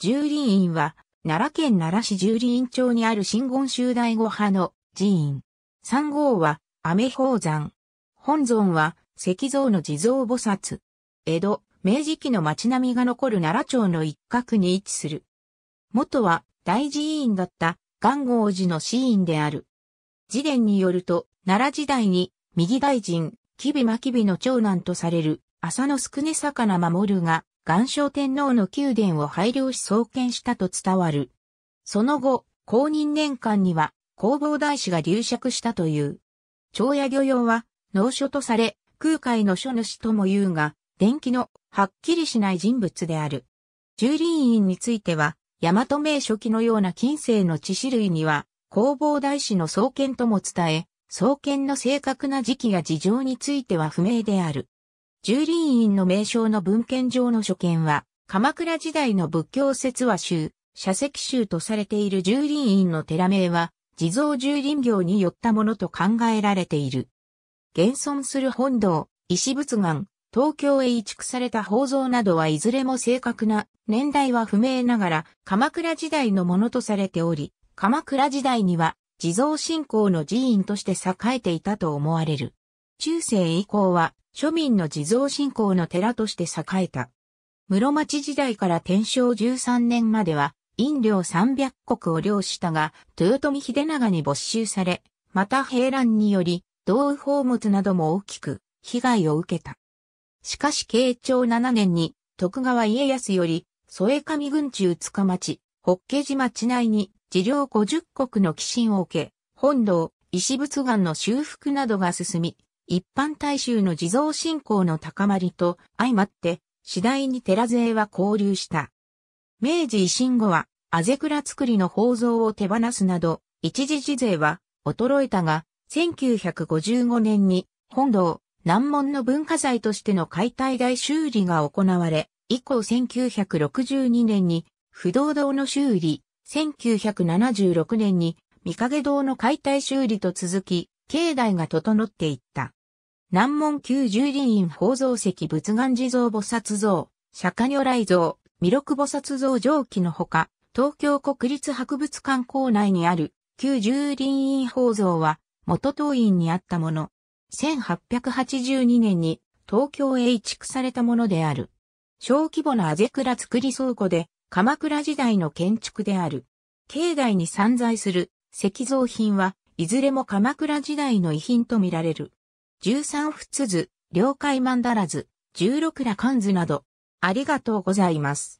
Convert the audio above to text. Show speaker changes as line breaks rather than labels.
十林院は、奈良県奈良市十林院町にある真言宗大五派の寺院。三号は、雨宝山。本尊は、石像の地蔵菩薩。江戸、明治期の町並みが残る奈良町の一角に位置する。元は、大寺院だった、元号寺の寺院である。寺伝によると、奈良時代に、右大臣、吉備真備の長男とされる、浅野宿根坂守が、岩礁天皇の宮殿を拝領し創建したと伝わる。その後、公認年間には弘法大師が留釈したという。長屋漁業は農書とされ、空海の書主とも言うが、伝記のはっきりしない人物である。従林院については、大和名書記のような近世の知識類には、弘法大師の創建とも伝え、創建の正確な時期や事情については不明である。従林院の名称の文献上の所見は、鎌倉時代の仏教説話集、社石集とされている従林院の寺名は、地蔵従林業によったものと考えられている。現存する本堂、石仏岩、東京へ移築された宝蔵などはいずれも正確な年代は不明ながら鎌倉時代のものとされており、鎌倉時代には地蔵信仰の寺院として栄えていたと思われる。中世以降は庶民の地蔵信仰の寺として栄えた。室町時代から天正13年までは、飲料300国を領したが、豊臣秀長に没収され、また平乱により、同宝物なども大きく被害を受けた。しかし慶長7年に徳川家康より添上郡中塚町、北家島地内に地上50国の寄進を受け、本堂、石仏岩の修復などが進み、一般大衆の地蔵信仰の高まりと相まって、次第に寺勢は交流した。明治維新後は、あぜくら作りの宝蔵を手放すなど、一時時勢は衰えたが、1955年に本堂、難問の文化財としての解体大修理が行われ、以降1962年に不動堂の修理、1976年に三影堂の解体修理と続き、境内が整っていった。南門宮十輪院宝蔵石仏願寺像菩薩像、釈迦如来像、弥勒菩薩像上記のほか、東京国立博物館構内にある旧十輪院宝蔵は元東院にあったもの。1882年に東京へ移築されたものである。小規模なあぜ倉作り倉庫で鎌倉時代の建築である。境内に散在する石造品はいずれも鎌倉時代の遺品とみられる。十三仏図、了解曼荼羅図、十六羅漢図など、ありがとうございます。